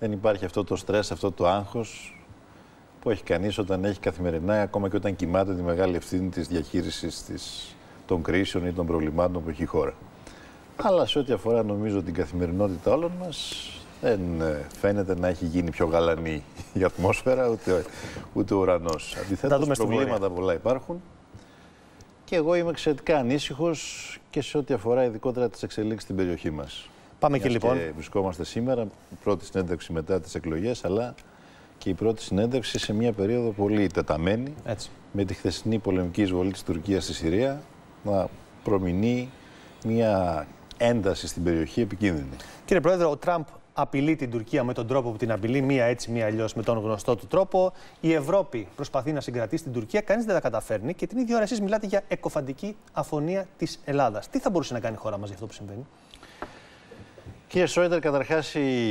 δεν υπάρχει αυτό το στρες, αυτό το άγχος που έχει κανείς όταν έχει καθημερινά, ακόμα και όταν κοιμάται τη μεγάλη ευθύνη της διαχείρισης της, των κρίσεων ή των προβλημάτων που έχει η χώρα. Αλλά σε ό,τι αφορά νομίζω την καθημερινότητα όλων μας, δεν ε, φαίνεται να έχει γίνει πιο γαλανή η ατμόσφαιρα, ούτε, ούτε ο ουρανός. Αντιθέτως, προβλήματα πολλά υπάρχουν. Και εγώ είμαι εξαιρετικά ανήσυχος και σε ό,τι αφορά ειδικότερα τις εξελίξεις στην περιοχή μας. Πάμε λοιπόν. και λοιπόν. βρισκόμαστε σήμερα, πρώτη συνέντευξη μετά τις εκλογές, αλλά και η πρώτη συνέντευξη σε μια περίοδο πολύ τεταμένη. Έτσι. Με τη χθεσινή πολεμική εισβολή της Τουρκίας στη Συρία να προμηνεί μια ένταση στην περιοχή επικίνδυνη. Κύριε Πρόεδρε, ο Τραμπ απειλεί την Τουρκία με τον τρόπο που την απειλεί, μία έτσι, μία αλλιώς, με τον γνωστό του τρόπο. Η Ευρώπη προσπαθεί να συγκρατήσει την Τουρκία, κανείς δεν τα καταφέρνει και την ίδια ώρα εσείς μιλάτε για εκοφαντική αφωνία της Ελλάδας. Τι θα μπορούσε να κάνει η χώρα μας για αυτό που συμβαίνει. Κύριε Σόιτερ, καταρχάς η,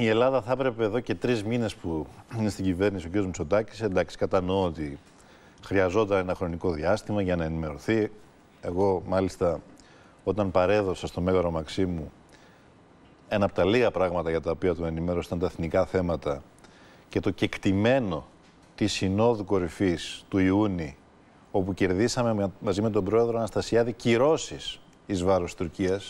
η Ελλάδα θα έπρεπε εδώ και τρεις μήνες που είναι στην κυβέρνηση ο κ. Μητσοτάκης, εντάξει κατανοώ ότι χρειαζόταν ένα χρονικό διάστημα για να ενημερωθεί. Εγώ μάλιστα όταν παρέδωσα στο Μέγαρο Μαξίμου ένα από τα λίγα πράγματα για τα οποία τον ενημέρωσα ήταν τα εθνικά θέματα και το κεκτημένο της Συνόδου Κορυφής του Ιούνιου όπου κερδίσαμε μαζί με τον πρόεδρο Αναστασιάδη κυρώσεις εις βάρος Τουρκία,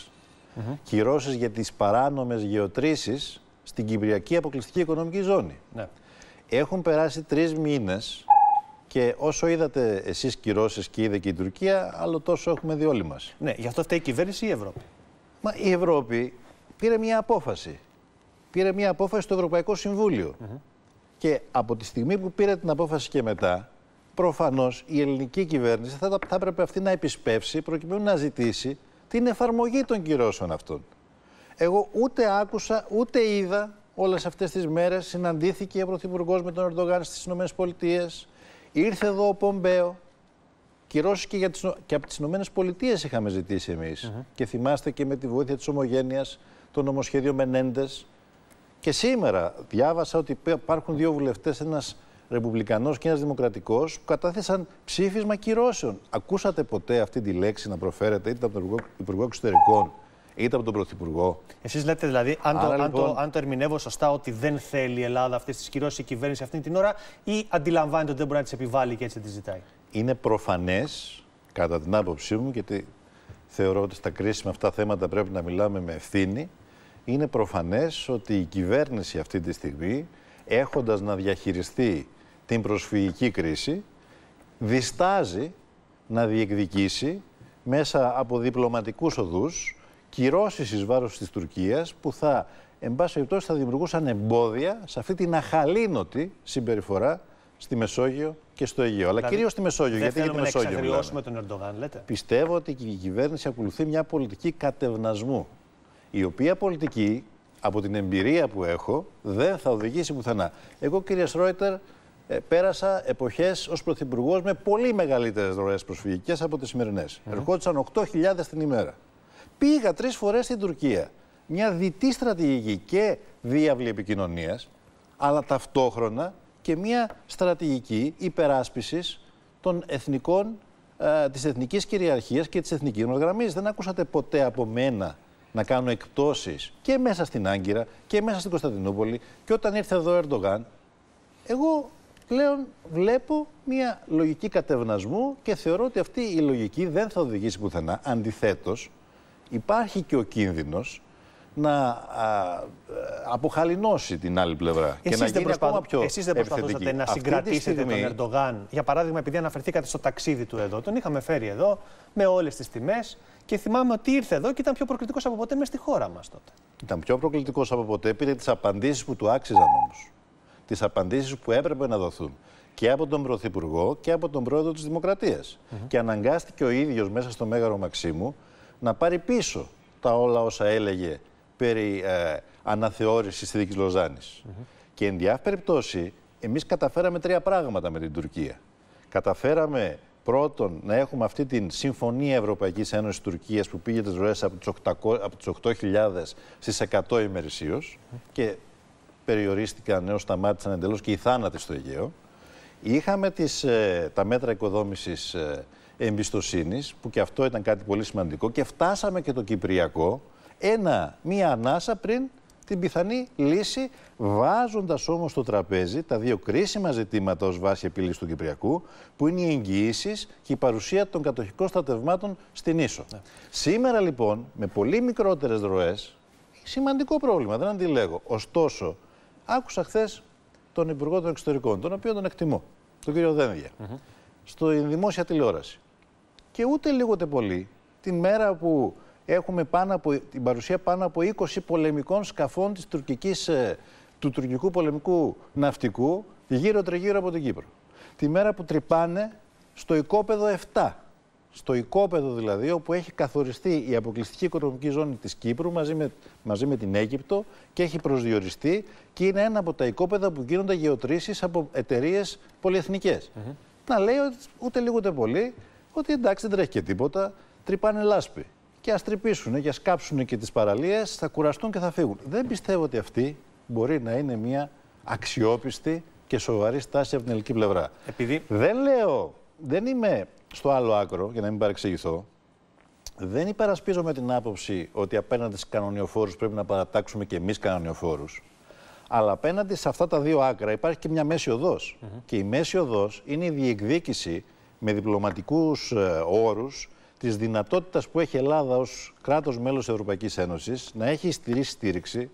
mm -hmm. κυρώσει για τις παράνομες γεωτρήσεις στην Κυπριακή Αποκλειστική Οικονομική Ζώνη. Ναι. Έχουν περάσει τρεις μήνες και όσο είδατε εσείς κυρώσεις και είδε και η Τουρκία, άλλο τόσο έχουμε δει όλοι μας. Ναι, γι' αυτό φταίει η κυβέρνηση ή η Ευρώπη. Μα η Ευρώπη πήρε μια απόφαση. Πήρε μια απόφαση στο Ευρωπαϊκό Συμβούλιο. Mm Και από τη στιγμή που πήρε την απόφαση και μετά, προφανώς η ελληνική κυβέρνηση θα, θα έπρεπε αυτή να επισπεύσει προκειμένου να ζητήσει την εφαρμογή των κυρώσεων αυτών. Εγώ ούτε άκουσα, ούτε είδα όλες αυτές τις μέρες. Συναντήθηκε ο Πρωθυπουργός με τον Ερντογάν στις ΗΠΑ. Ήρθε εδώ ο Πομπέο. Κυρώσεις και, τις, και από τις ΗΠΑ είχαμε ζητήσει εμείς. Και θυμάστε και με τη βοήθεια της Ομογένειας το νομοσχέδιο Μενέντες. Και σήμερα διάβασα ότι υπάρχουν δύο βουλευτές, ένας Ρεπουμπλικανός και ένας Δημοκρατικός, που κατάθεσαν ψήφισμα κυρώσεων. Ακούσατε ποτέ αυτή τη λέξη να προφέρεται είτε από τον Υπουργό, Εξωτερικών είτε από τον Πρωθυπουργό. Εσείς λέτε δηλαδή, αν, το, αν, το, λοιπόν- αν το ερμηνεύω σωστά, ότι δεν θέλει η Ελλάδα αυτές τις κυρώσεις η κυβέρνηση αυτή την ώρα, ή αντιλαμβάνεται ότι δεν μπορεί να τις επιβάλλει και έτσι τις ζητάει. Είναι προφανές, κατά την άποψή μου, γιατί θεωρώ ότι στα κρίσιμα αυτά θέματα πρέπει να μιλάμε με ευθύνη. Είναι προφανές ότι η κυβέρνηση αυτή τη στιγμή, έχοντας να διαχειριστεί την προσφυγική κρίση, διστάζει να διεκδικήσει μέσα από διπλωματικούς οδούς κυρώσεις εις βάρος της Τουρκίας που θα, εν πάση περιπτώσει, θα δημιουργούσαν εμπόδια σε αυτή την αχαλήνοτη συμπεριφορά στη Μεσόγειο και στο Αιγαίο. Αλλά δηλαδή, κυρίως στη Μεσόγειο. γιατί για τη Μεσόγειο. Να μιλάμε. τον Ερντογάν, λέτε. Πιστεύω ότι η κυβέρνηση ακολουθεί μια πολιτική κατευνασμού. Η οποία πολιτική, από την εμπειρία που έχω, δεν θα οδηγήσει πουθενά. Εγώ, κύριε Σρόιτερ, ε, πέρασα εποχές ως πρωθυπουργός με πολύ μεγαλύτερες ροέ προσφυγικές από τις σημερινές. Mm. Ερχόντουσαν 8.000 την ημέρα. Πήγα τρεις φορές στην Τουρκία. Μια διτή στρατηγική και διάβλη επικοινωνίας, αλλά ταυτόχρονα και μια στρατηγική υπεράσπισης των εθνικών, κυριαρχία ε, της εθνικής κυριαρχίας και της εθνικής μας γραμμής. Δεν ακούσατε ποτέ από μένα να κάνω εκπτώσεις και μέσα στην Άγκυρα και μέσα στην Κωνσταντινούπολη και όταν ήρθε εδώ ο Ερντογάν, εγώ πλέον βλέπω μια λογική κατευνασμού και θεωρώ ότι αυτή η λογική δεν θα οδηγήσει πουθενά. Αντιθέτως, υπάρχει και ο κίνδυνος να α, ε, αποχαλινώσει την άλλη πλευρά εσείς και να γίνει ακόμα πιο Εσείς δεν προσπαθούσατε να συγκρατήσετε τον Ερντογάν. Για παράδειγμα, επειδή αναφερθήκατε στο ταξίδι του εδώ, τον είχαμε φέρει εδώ με όλες τις τιμές και θυμάμαι ότι ήρθε εδώ και ήταν πιο προκλητικός από ποτέ μέσα στη χώρα μας τότε. Ήταν πιο προκλητικός από ποτέ, πήρε τις απαντήσεις που του άξιζαν όμως τις απαντήσεις που έπρεπε να δοθούν και από τον Πρωθυπουργό και από τον Πρόεδρο της Δημοκρατίας. Και αναγκάστηκε ο ίδιος μέσα στο Μέγαρο Μαξίμου να πάρει πίσω τα όλα όσα έλεγε περί ε, αναθεώρησης της δίκης Λοζάνης. Και εν διάφορη περιπτώσει, εμείς καταφέραμε τρία πράγματα με την Τουρκία. Καταφέραμε πρώτον να έχουμε αυτή την συμφωνία Ευρωπαϊκής Ένωσης Τουρκίας που πήγε τις ροές από τις 8.000 στι 100 ημερησίω. Και περιορίστηκαν έως σταμάτησαν εντελώς και οι θάνατοι στο Αιγαίο. Είχαμε τις, ε, τα μέτρα οικοδόμησης ε, εμπιστοσύνης, που και αυτό ήταν κάτι πολύ σημαντικό, και φτάσαμε και το Κυπριακό, ένα, μία ανάσα πριν την πιθανή λύση, βάζοντας όμως στο τραπέζι τα δύο κρίσιμα ζητήματα ως βάση επίλυσης του Κυπριακού, που είναι οι εγγυήσεις και η παρουσία των κατοχικών στρατευμάτων στην Ίσο. Ναι. Σήμερα λοιπόν, με πολύ μικρότερες ροές, σημαντικό πρόβλημα, δεν αντιλέγω. Ωστόσο, Άκουσα χθες τον Υπουργό των Εξωτερικών, τον οποίο τον εκτιμώ, τον κύριο Δένδια, mm στο δημόσια τηλεόραση. Και ούτε λίγο πολύ, την μέρα που έχουμε πάνω από, την παρουσία πάνω από 20 πολεμικών σκαφών της τουρκικής, ε, του τουρκικού πολεμικού ναυτικού γύρω τριγύρω από την Κύπρο. Τη μέρα που τρυπάνε στο οικόπεδο 7 στο οικόπεδο δηλαδή, όπου έχει καθοριστεί η αποκλειστική οικονομική ζώνη της Κύπρου μαζί με, μαζί με την Αίγυπτο και έχει προσδιοριστεί και είναι ένα από τα οικόπεδα που γίνονται γεωτρήσεις από εταιρείες πολυεθνικές. Mm -hmm. Να λέει ούτε λίγο ούτε πολύ ότι εντάξει δεν τρέχει και τίποτα, τρυπάνε λάσπη. Και ας τρυπήσουν και ας κάψουν και τις παραλίες, θα κουραστούν και θα φύγουν. Δεν πιστεύω ότι αυτή μπορεί να είναι μια αξιόπιστη και σοβαρή στάση από την ελληνική πλευρά. Επειδή... Δεν λέω, δεν είμαι στο άλλο άκρο, για να μην παρεξηγηθώ, δεν υπερασπίζομαι την άποψη ότι απέναντι στου κανονιοφόρους πρέπει να παρατάξουμε και εμείς κανονιοφόρους. Αλλά απέναντι σε αυτά τα δύο άκρα υπάρχει και μια μέση οδός. Και η μέση οδός είναι η διεκδίκηση με διπλωματικούς ε, όρους της δυνατότητας που έχει η Ελλάδα ως κράτος μέλος Ευρωπαϊκής Ένωσης να έχει στηρίξη στήριξη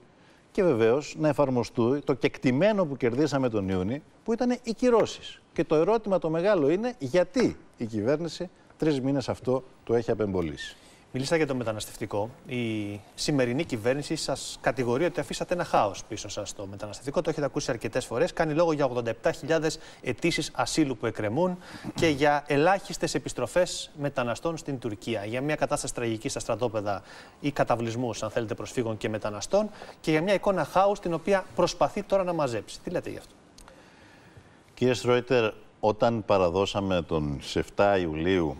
και βεβαίως να εφαρμοστούν το κεκτημένο που κερδίσαμε τον Ιούνι, που ήταν οι κυρώσεις. Και το ερώτημα το μεγάλο είναι γιατί η κυβέρνηση τρεις μήνες αυτό το έχει απεμπολίσει. Μιλήσατε για το μεταναστευτικό. Η σημερινή κυβέρνηση σας κατηγορεί ότι αφήσατε ένα χάος πίσω σας στο μεταναστευτικό. Το έχετε ακούσει αρκετές φορές. Κάνει λόγο για 87.000 αιτήσεις ασύλου που εκκρεμούν και για ελάχιστες επιστροφές μεταναστών στην Τουρκία. Για μια κατάσταση τραγική στα στρατόπεδα ή καταβλισμούς, αν θέλετε, προσφύγων και μεταναστών. Και για μια εικόνα χάους την οποία προσπαθεί τώρα να μαζέψει. Τι λέτε γι' αυτό. Κύριε Στρόιτερ, όταν παραδώσαμε τον 7 Ιουλίου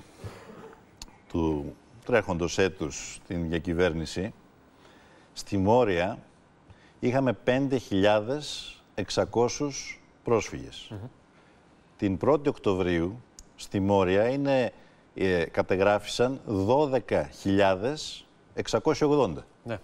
του τρέχοντος έτους την διακυβέρνηση, στη Μόρια είχαμε 5.600 πρόσφυγες. Την 1η Οκτωβρίου στη Μόρια είναι, ε, κατεγράφησαν 12.680. Ναι.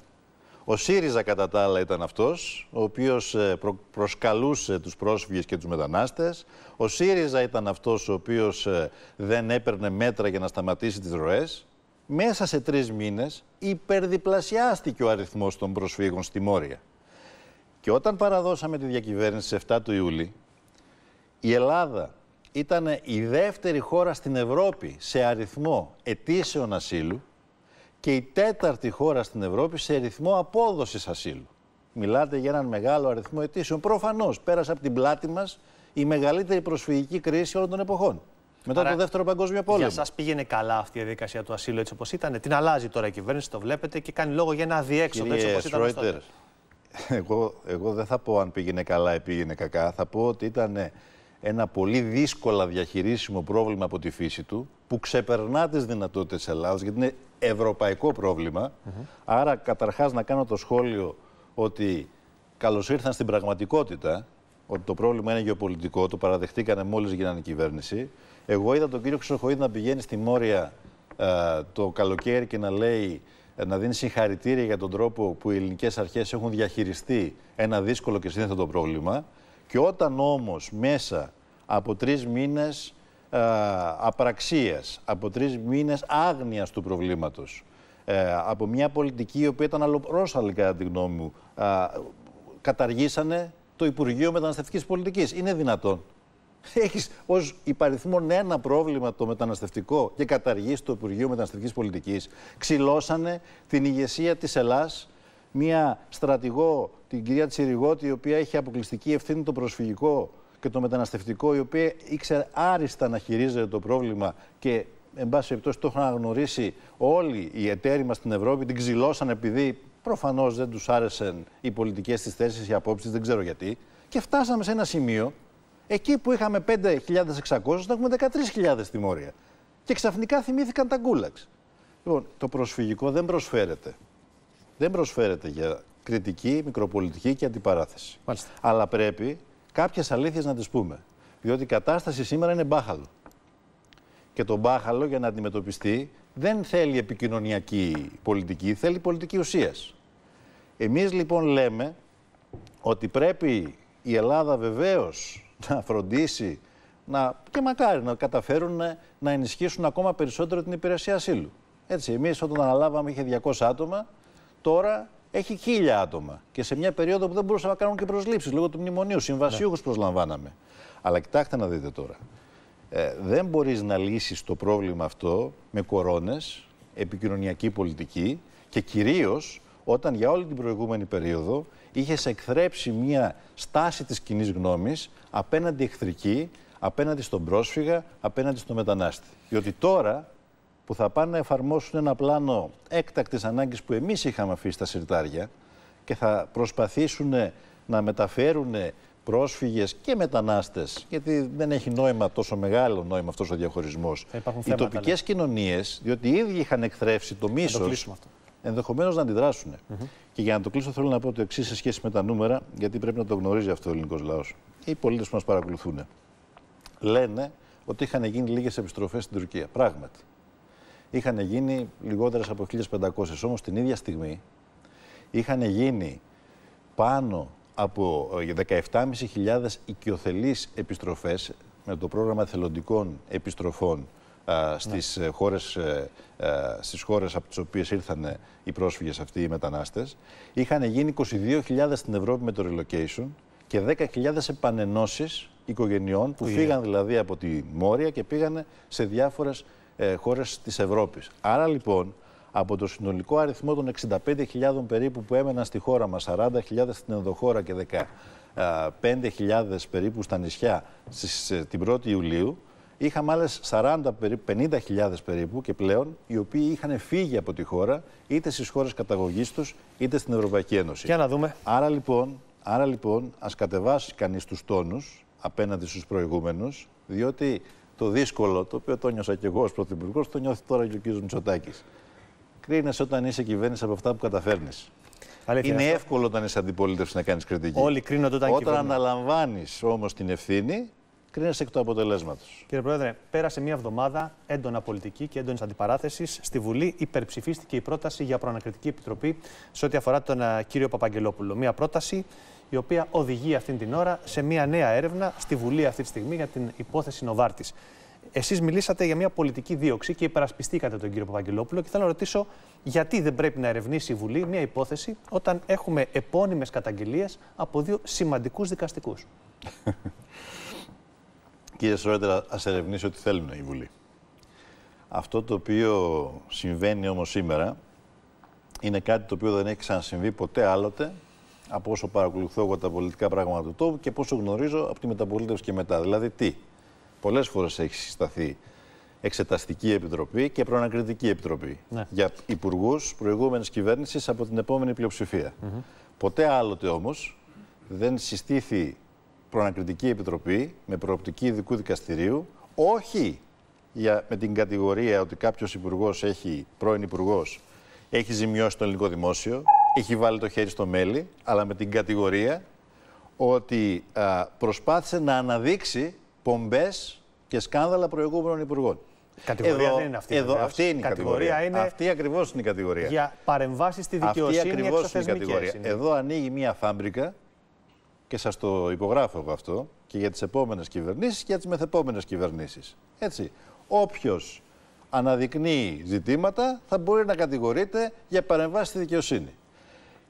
Ο ΣΥΡΙΖΑ κατά τα άλλα ήταν αυτός, ο οποίος ε, προσκαλούσε τους πρόσφυγες και τους μετανάστες. Ο ΣΥΡΙΖΑ ήταν αυτός ο οποίος ε, δεν έπαιρνε μέτρα για να σταματήσει τις ροές μέσα σε τρεις μήνες υπερδιπλασιάστηκε ο αριθμός των προσφύγων στη Μόρια. Και όταν παραδώσαμε τη διακυβέρνηση 7 του Ιούλη, η Ελλάδα ήταν η δεύτερη χώρα στην Ευρώπη σε αριθμό αιτήσεων ασύλου και η τέταρτη χώρα στην Ευρώπη σε αριθμό απόδοσης ασύλου. Μιλάτε για έναν μεγάλο αριθμό αιτήσεων. Προφανώς πέρασε από την πλάτη μας η μεγαλύτερη προσφυγική κρίση όλων των εποχών. Μετά Άρα, το δεύτερο παγκόσμιο πόλεμο. Για σας πήγαινε καλά αυτή η διαδικασία του ασύλου έτσι όπως ήταν. Την αλλάζει τώρα η κυβέρνηση, το βλέπετε και κάνει λόγο για ένα αδιέξοδο έτσι όπως ήταν. Εγώ, εγώ δεν θα πω αν πήγαινε καλά ή πήγαινε κακά. Θα πω ότι ήταν ένα πολύ δύσκολα διαχειρίσιμο πρόβλημα από τη φύση του που ξεπερνά τις δυνατότητες τη Ελλάδα γιατί είναι ευρωπαϊκό πρόβλημα. Άρα, καταρχάς, να κάνω το σχόλιο ότι καλώς ήρθαν στην πραγματικότητα ότι το πρόβλημα είναι γεωπολιτικό, το παραδεχτήκανε μόλις γίνανε κυβέρνηση. Εγώ είδα τον κύριο Χρυσοχοίδη να πηγαίνει στη Μόρια ε, το καλοκαίρι και να λέει ε, να δίνει συγχαρητήρια για τον τρόπο που οι ελληνικές αρχές έχουν διαχειριστεί ένα δύσκολο και σύνθετο πρόβλημα. Και όταν όμως μέσα από τρεις μήνες ε, απραξίας, από τρεις μήνες άγνοιας του προβλήματος, ε, από μια πολιτική η οποία ήταν αλλοπρόσαλη κατά τη γνώμη μου, καταργήσανε το Υπουργείο Μεταναστευτικής Πολιτικής. Είναι δυνατόν έχεις ως υπαριθμόν ναι ένα πρόβλημα το μεταναστευτικό και καταργείς το Υπουργείο Μεταναστευτικής Πολιτικής. Ξυλώσανε την ηγεσία της Ελλάς μία στρατηγό, την κυρία Τσιριγότη, η οποία έχει αποκλειστική ευθύνη το προσφυγικό και το μεταναστευτικό, η οποία ήξερε άριστα να χειρίζεται το πρόβλημα και εν πάση περιπτώσει το έχουν αναγνωρίσει όλοι οι εταίροι μας στην Ευρώπη, την ξυλώσανε επειδή προφανώς δεν τους άρεσαν οι πολιτικές της θέσεις, οι απόψεις, δεν ξέρω γιατί. Και φτάσαμε σε ένα σημείο Εκεί που είχαμε 5.600, θα έχουμε 13.000 τιμόρια. Και ξαφνικά θυμήθηκαν τα γκούλαξ. Λοιπόν, το προσφυγικό δεν προσφέρεται. Δεν προσφέρεται για κριτική, μικροπολιτική και αντιπαράθεση. Αλλά πρέπει κάποιες αλήθειες να τις πούμε. Διότι η κατάσταση σήμερα είναι μπάχαλο. Και το μπάχαλο για να αντιμετωπιστεί δεν θέλει επικοινωνιακή πολιτική, θέλει πολιτική ουσίας. Εμείς λοιπόν λέμε ότι πρέπει η Ελλάδα βεβαίως να φροντίσει να, και μακάρι να καταφέρουν ε, να ενισχύσουν ακόμα περισσότερο την υπηρεσία ασύλου. Έτσι, εμείς όταν αναλάβαμε είχε 200 άτομα, τώρα έχει 1000 άτομα. Και σε μια περίοδο που δεν μπορούσαμε να κάνουμε και προσλήψεις λόγω του μνημονίου, συμβασίου, ναι. προσλαμβάναμε. Αλλά κοιτάξτε να δείτε τώρα. Ε, δεν μπορείς να λύσεις το πρόβλημα αυτό με κορώνες, επικοινωνιακή πολιτική και κυρίως όταν για όλη την προηγούμενη περίοδο είχες εκθρέψει μια στάση της κοινή γνώμης απέναντι εχθρική, απέναντι στον πρόσφυγα, απέναντι στον μετανάστη. Διότι τώρα που θα πάνε να εφαρμόσουν ένα πλάνο έκτακτης ανάγκης που εμείς είχαμε αφήσει στα συρτάρια και θα προσπαθήσουν να μεταφέρουν πρόσφυγες και μετανάστες, γιατί δεν έχει νόημα τόσο μεγάλο νόημα αυτός ο διαχωρισμός. Οι τοπικές ναι. κοινωνίες, διότι οι ίδιοι είχαν εκθρέψει το μίσος, ενδεχομένως να αντιδράσουν. Και για να το κλείσω, θέλω να πω το εξής σε σχέση με τα νούμερα, γιατί πρέπει να το γνωρίζει αυτό ο ελληνικός λαός. Οι πολίτες που μας παρακολουθούν λένε ότι είχαν γίνει λίγες επιστροφές στην Τουρκία. Πράγματι. Είχαν γίνει λιγότερες από 1500. Όμως την ίδια στιγμή είχαν γίνει πάνω από 17.500 ε, οικειοθελείς επιστροφές με το πρόγραμμα θελοντικών επιστροφών ε, στις, ναι. χώρες, ε, στις χώρες από τις οποίες ήρθαν οι πρόσφυγες αυτοί οι μετανάστες. Είχαν γίνει 22.000 στην Ευρώπη με το relocation και 10.000 επανενώσεις οικογενειών που yeah. φύγαν δηλαδή από τη Μόρια και πήγαν σε διάφορες ε, χώρες της Ευρώπης. Άρα λοιπόν από το συνολικό αριθμό των 65.000 περίπου που έμεναν στη χώρα μας, 40.000 στην ενδοχώρα και 15.000 περίπου στα νησιά στις, την 1η Ιουλίου, Είχαμε άλλες 40 περίπου, 50.000 περίπου και πλέον, οι οποίοι είχαν φύγει από τη χώρα, είτε στις χώρες καταγωγής τους, είτε στην Ευρωπαϊκή Ένωση. Για να δούμε. Άρα λοιπόν, άρα, λοιπόν ας κατεβάσει κανείς τους τόνους απέναντι στους προηγούμενους, διότι το δύσκολο, το οποίο το νιώσα και εγώ ως πρωθυπουργός, το νιώθει τώρα και ο κ. Μητσοτάκης. Κρίνεσαι όταν είσαι κυβέρνηση από αυτά που καταφέρνεις. είναι αυτό. εύκολο όταν είσαι αντιπολίτευση να κάνεις κριτική. Όλοι κρίνονται όταν Όταν αναλαμβάνεις όμως την ευθύνη, κρίνεσαι εκ του αποτελέσματος. Κύριε Πρόεδρε, πέρασε μία εβδομάδα έντονα πολιτική και έντονης αντιπαράθεσης. Στη Βουλή υπερψηφίστηκε η πρόταση για προανακριτική επιτροπή σε ό,τι αφορά τον κύριο Παπαγγελόπουλο. Μία πρόταση η οποία οδηγεί αυτή την ώρα σε μία νέα έρευνα στη Βουλή αυτή τη στιγμή για την υπόθεση Νοβάρτης. Εσείς μιλήσατε για μια πολιτική δίωξη και υπερασπιστήκατε τον κύριο Παπαγγελόπουλο και θέλω να ρωτήσω γιατί δεν πρέπει να ερευνήσει η Βουλή μια υπόθεση όταν έχουμε επώνυμες καταγγελίες από δύο σημαντικούς δικαστικούς. κύριε Σρότερ, ας ερευνήσει ό,τι θέλουν η Βουλή. Αυτό το οποίο συμβαίνει όμως σήμερα είναι κάτι το οποίο δεν έχει ξανασυμβεί ποτέ άλλοτε από όσο παρακολουθώ εγώ τα πολιτικά πράγματα του τόπου και πόσο γνωρίζω από τη μεταπολίτευση και μετά. Δηλαδή τι, Πολλές φορές έχει συσταθεί εξεταστική επιτροπή και προανακριτική επιτροπή ναι. για υπουργούς προηγούμενης κυβέρνησης από την επόμενη πλειοψηφία. Ποτέ άλλοτε όμως, δεν συστήθη προανακριτική επιτροπή με προοπτική ειδικού δικαστηρίου, όχι για, με την κατηγορία ότι κάποιος υπουργός έχει, πρώην υπουργός, έχει ζημιώσει το ελληνικό δημόσιο, έχει βάλει το χέρι στο μέλι, αλλά με την κατηγορία ότι προσπάθησε να αναδείξει πομπές και σκάνδαλα προηγούμενων υπουργών. Κατηγορία δεν είναι αυτή. αυτή είναι η κατηγορία. Είναι αυτή ακριβώς είναι η κατηγορία. Για παρεμβάσεις στη δικαιοσύνη. Αυτή ακριβώς είναι η κατηγορία. Εδώ ανοίγει μια φάμπρικα και σας το υπογράφω εγώ αυτό, και για τις επόμενες κυβερνήσεις και για τις μεθεπόμενες κυβερνήσεις. Έτσι, όποιος αναδεικνύει ζητήματα θα μπορεί να κατηγορείται για παρεμβάση στη δικαιοσύνη.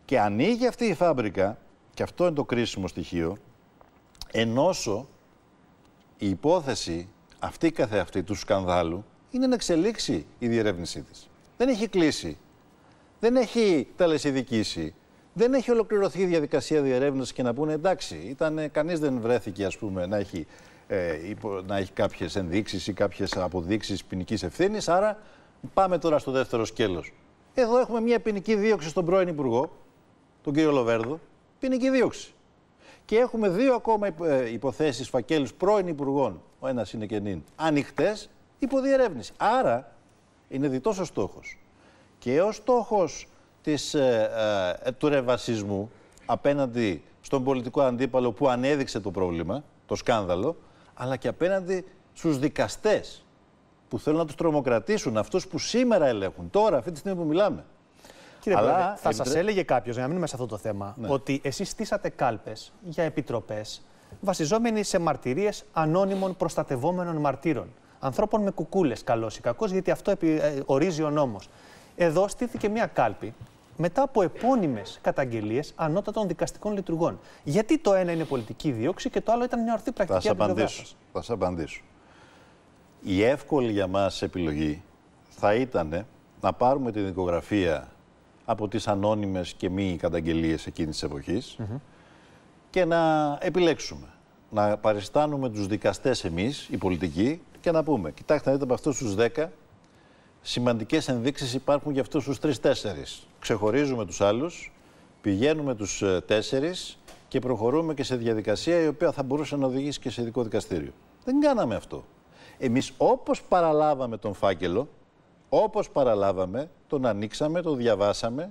Και ανοίγει αυτή η φάμπρικα, και αυτό είναι το κρίσιμο στοιχείο, ενώσο η υπόθεση αυτή καθεαυτή του σκανδάλου είναι να εξελίξει η διερεύνησή της. Δεν έχει κλείσει. Δεν έχει τελεσιδικήσει δεν έχει ολοκληρωθεί η διαδικασία διερεύνησης και να πούνε εντάξει, ήταν, ε, κανείς δεν βρέθηκε ας πούμε, να έχει, ε, έχει κάποιες ενδείξεις ή κάποιες αποδείξεις ποινικής ευθύνης, άρα πάμε τώρα στο δεύτερο σκέλος. Εδώ έχουμε μια ποινική δίωξη στον πρώην Υπουργό, τον κύριο Λοβέρδο, ποινική δίωξη. Και έχουμε δύο ακόμα ε, υποθέσεις φακέλους πρώην Υπουργών, ο ένας είναι και νυν, ανοιχτές, υποδιερεύνηση Άρα είναι διτός ο στόχος. Και ο στόχος της, ε, ε, του ρεβασισμού απέναντι στον πολιτικό αντίπαλο που ανέδειξε το πρόβλημα, το σκάνδαλο, αλλά και απέναντι στους δικαστές που θέλουν να τους τρομοκρατήσουν, αυτούς που σήμερα ελέγχουν, τώρα, αυτή τη στιγμή που μιλάμε. Κύριε Αλλά Πρόεδρε, θα εμπρε... σα έλεγε κάποιος, για να μείνουμε σε αυτό το θέμα, ναι. ότι εσείς στήσατε κάλπες για επιτροπές βασιζόμενοι σε μαρτυρίες ανώνυμων προστατευόμενων μαρτύρων. Ανθρώπων με κουκούλες, καλός ή κακός, γιατί αυτό ε, ορίζει ο νόμος. Εδώ στήθηκε μια κάλπη μετά από επώνυμες καταγγελίες ανώτατων δικαστικών λειτουργών. Γιατί το ένα είναι πολιτική δίωξη και το άλλο ήταν μια ορθή πρακτική θα απαντήσω. Θα σας απαντήσω. Η εύκολη για μας επιλογή θα ήταν να πάρουμε την δικογραφία από τις ανώνυμες και μη καταγγελίες εκείνης της εποχής και να επιλέξουμε, να παριστάνουμε τους δικαστές εμείς, οι πολιτικοί, και να πούμε, κοιτάξτε να δείτε από αυτούς τους 10 σημαντικές ενδείξεις υπάρχουν για αυτούς τους τρει-τέσσερι. Ξεχωρίζουμε τους άλλους, πηγαίνουμε τους ε, τέσσερις και προχωρούμε και σε διαδικασία η οποία θα μπορούσε να οδηγήσει και σε ειδικό δικαστήριο. Δεν κάναμε αυτό. Εμείς όπως παραλάβαμε τον φάκελο, όπως παραλάβαμε, τον ανοίξαμε, τον διαβάσαμε,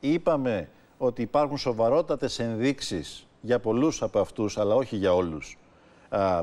είπαμε ότι υπάρχουν σοβαρότατες ενδείξεις για πολλούς από αυτούς, αλλά όχι για όλους.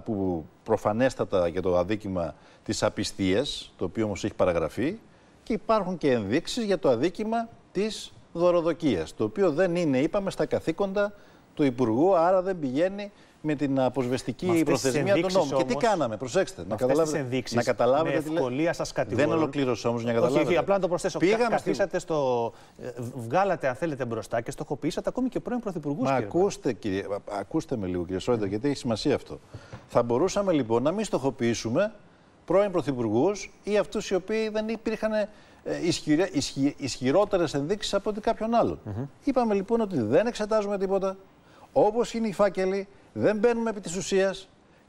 που προφανέστατα για το αδίκημα της απιστίας, το οποίο όμως έχει παραγραφεί, και υπάρχουν και ενδείξεις για το αδίκημα της δωροδοκίας, το οποίο δεν είναι, είπαμε, στα καθήκοντα του Υπουργού, άρα δεν πηγαίνει με την αποσβεστική με προθεσμία των νόμων. και τι κάναμε, προσέξτε. να καταλάβετε. Ενδείξεις, να καταλάβετε. Με ευκολία σας κατηγορούν. Δεν ολοκλήρωσα όμως για να καταλάβετε. Όχι, απλά να το προσθέσω. Πήγαμε στη... στο. Ε, βγάλατε, αν θέλετε, μπροστά και στοχοποιήσατε ακόμη και πρώην πρωθυπουργούς. ακούστε, κύριε, ακούστε με λίγο, κύριε Σόιντα, γιατί έχει σημασία αυτό. Θα μπορούσαμε λοιπόν να μην στοχοποιήσουμε πρώην πρωθυπουργούς ή αυτούς οι οποίοι δεν υπήρχαν ε, ισχυροτερε ενδειξει ισχυρότερες ενδείξεις από ότι κάποιον άλλον. Mm -hmm. Είπαμε λοιπόν ότι δεν εξετάζουμε τίποτα, όπως είναι οι φάκελοι, δεν μπαίνουμε επί της ουσίας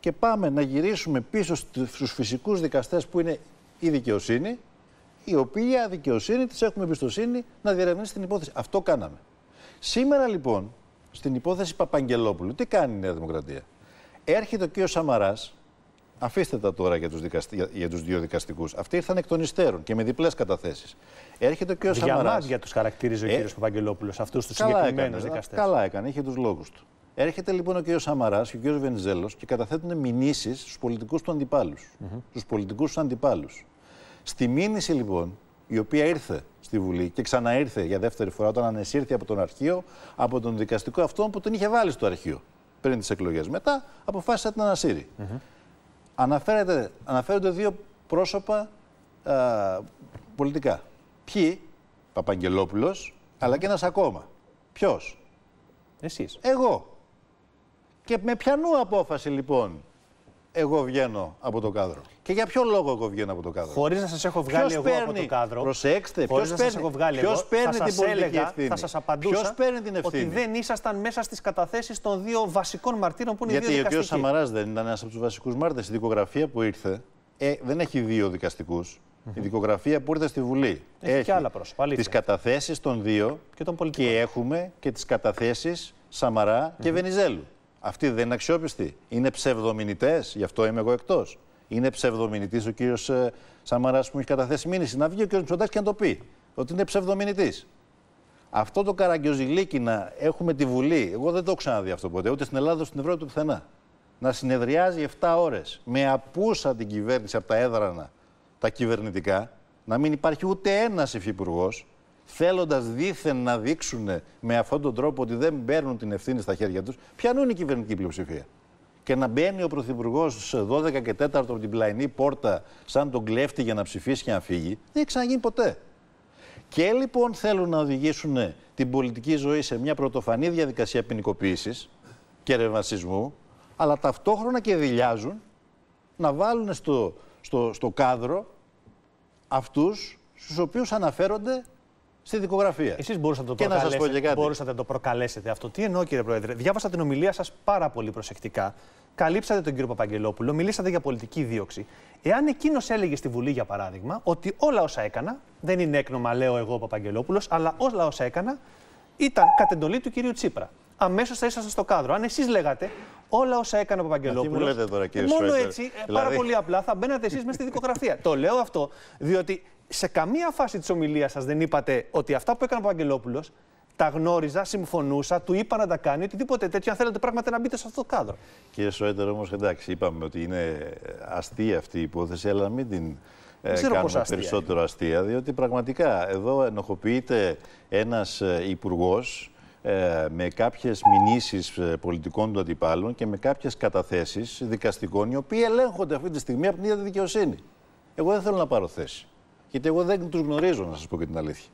και πάμε να γυρίσουμε πίσω στους φυσικούς δικαστές που είναι η δικαιοσύνη, η οποία δικαιοσύνη τη έχουμε εμπιστοσύνη να διερευνήσει την υπόθεση. Αυτό κάναμε. Σήμερα λοιπόν, στην υπόθεση Παπαγγελόπουλου, τι κάνει η Νέα Δημοκρατία. Έρχεται ο κ. Σαμαράς, αφήστε τα τώρα για τους τους δύο δικαστικούς. Αυτοί ήρθαν εκ των υστέρων και με διπλές καταθέσεις. Έρχεται ο κ. Σαμαρά. Για τους χαρακτηρίζει ο ε... Παπαγγελόπουλος, αυτούς τους συγκεκριμένου ε, δικαστές. Καλά έκανε, είχε τους λόγους του. Έρχεται λοιπόν ο κ. Σαμαράς και ο κ. Βενιζέλος και καταθέτουν μηνύσεις στους πολιτικούς του αντιπάλους. Mm -hmm. Στους πολιτικούς τους αντιπάλους. Στη μήνυση λοιπόν, η οποία ήρθε στη Βουλή και ξαναήρθε για δεύτερη φορά όταν ανεσήρθη από τον αρχείο, από τον δικαστικό αυτόν που τον είχε βάλει στο αρχείο πριν τις εκλογές. Μετά αποφάσισε να την ανασύρει. Mm -hmm. Αναφέρεται, αναφέρονται δύο πρόσωπα α, πολιτικά. Ποιοι, Παπαγγελόπουλος, αλλά και ένας ακόμα. Ποιος. Εσείς. Εγώ. Και με ποιανού απόφαση λοιπόν εγώ βγαίνω από το κάδρο. Και για ποιο λόγο εγώ βγαίνω από το κάδρο. Χωρίς να σας έχω βγάλει ποιος εγώ παίρνει, από το κάδρο. Προσέξτε, ποιο παίρνει, έχω βγάλει ποιος εγώ, παίρνει την πολιτική ευθύνη. Θα σα απαντούσα ποιος παίρνει την ευθύνη. ότι δεν ήσασταν μέσα στις καταθέσεις των δύο βασικών μαρτύρων που είναι Γιατί οι δύο δικαστικοί. Γιατί ο κ. Σαμαράς δεν ήταν ένας από τους βασικούς μάρτε. Η δικογραφία που ήρθε ε, δεν έχει δύο δικαστικούς. Η δικογραφία που ήρθε στη Βουλή έχει, έχει και άλλα πρόσωπα. Τις καταθέσεις των δύο και, των και έχουμε και τις καταθέσεις Σαμαρά και Βενιζέλου. Αυτοί δεν είναι αξιόπιστοι. Είναι ψευδομηνητές, γι' αυτό είμαι εγώ εκτός. Είναι ψευδομηνητής ο κύριος ε, Σαμαράς που μου έχει καταθέσει μήνυση. Να βγει ο κύριος Μητσοτάκης και να το πει ότι είναι ψευδομηνητής. Αυτό το καραγκιόζηλίκι να έχουμε τη Βουλή, εγώ δεν το έχω ξαναδεί αυτό ποτέ, ούτε στην Ελλάδα, στην Ευρώπη, πουθενά. Να συνεδριάζει 7 ώρες με απούσα την κυβέρνηση από τα έδρανα τα κυβερνητικά, να μην υπάρχει ούτε ένας υφυπουργός, θέλοντας δήθεν να δείξουν με αυτόν τον τρόπο ότι δεν παίρνουν την ευθύνη στα χέρια τους, πιανούν η κυβερνητική πλειοψηφία. Και να μπαίνει ο Πρωθυπουργός 12 και 4 από την πλαϊνή πόρτα, σαν τον κλέφτη για να ψηφίσει και να φύγει, δεν έχει ξαναγίνει ποτέ. Και λοιπόν θέλουν να οδηγήσουν την πολιτική ζωή σε μια πρωτοφανή διαδικασία ποινικοποίησης και ρευασισμού, αλλά ταυτόχρονα και δηλιάζουν να βάλουν στο, στο, στο κάδρο αυτούς στους οποίους αναφέρονται στη δικογραφία. Εσείς μπορούσατε, μπορούσατε να το προκαλέσετε αυτό. Τι εννοώ, κύριε Πρόεδρε. Διάβασα την ομιλία σας πάρα πολύ προσεκτικά. Καλύψατε τον κύριο Παπαγγελόπουλο, μιλήσατε για πολιτική δίωξη. Εάν εκείνος έλεγε στη Βουλή, για παράδειγμα, ότι όλα όσα έκανα, δεν είναι έκνομα, λέω εγώ ο Παπαγγελόπουλος, αλλά όλα όσα έκανα ήταν κατ' εντολή του κυρίου Τσίπρα. Αμέσως θα ήσασταν στο κάδρο. Αν εσείς λέγατε όλα όσα έκανε ο Παπαγγελόπουλο. Μόνο έτσι, ε, δηλαδή... πάρα πολύ απλά, θα μπαίνατε εσείς μες στη δικογραφία. το λέω αυτό, διότι σε καμία φάση της ομιλίας σας δεν είπατε ότι αυτά που έκανε ο Αγγελόπουλο τα γνώριζα, συμφωνούσα, του είπα να τα κάνει, οτιδήποτε τέτοιο. Αν θέλετε πράγματα να μπείτε σε αυτό το κάδρο. Κύριε Σόιτερ, όμως εντάξει, είπαμε ότι είναι αστεία αυτή η υπόθεση, αλλά μην την ε, κάνουμε περισσότερο αστεία, διότι πραγματικά εδώ ενοχοποιείται ένας ε, υπουργός ε, με κάποιες μηνύσεις ε, πολιτικών του αντιπάλων και με κάποιες καταθέσεις δικαστικών οι οποίοι ελέγχονται αυτή τη στιγμή από την δικαιοσύνη. Εγώ δεν θέλω να πάρω θέση. Γιατί εγώ δεν τους γνωρίζω, να σας πω και την αλήθεια.